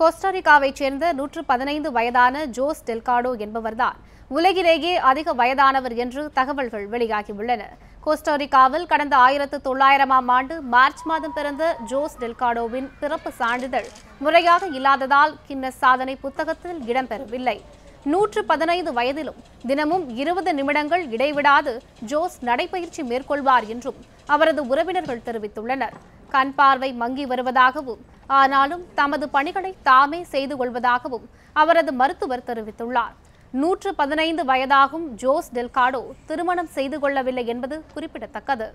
கோஸ்டாரிகாவைச் சேர்ந்த நூற்று பதினைந்து வயதான ஜோஸ் டெல்காடோ என்பவர்தான் உலகிலேயே அதிக வயதானவர் என்று தகவல்கள் வெளியாகியுள்ளன கோஸ்டாரிக்காவில் கடந்த ஆயிரத்து தொள்ளாயிரமாம் ஆண்டு மார்ச் மாதம் பிறந்த ஜோஸ் டெல்காடோவின் பிறப்பு சான்றிதழ் முறையாக இல்லாததால் கின்னஸ் சாதனை புத்தகத்தில் இடம்பெறவில்லை நூற்று பதினைந்து வயதிலும் தினமும் இருபது நிமிடங்கள் இடைவிடாது ஜோஸ் நடைபயிற்சி மேற்கொள்வார் என்றும் அவரது உறவினர்கள் தெரிவித்துள்ளனர் கண் பார்வை மங்கி வருவதாகவும் ஆனாலும் தமது பணிகளை தாமே செய்து கொள்வதாகவும் அவரது மருத்துவர் தெரிவித்துள்ளார் நூற்று பதினைந்து வயதாகும் ஜோஸ் டெல்காடோ திருமணம் செய்து கொள்ளவில்லை என்பது குறிப்பிடத்தக்கது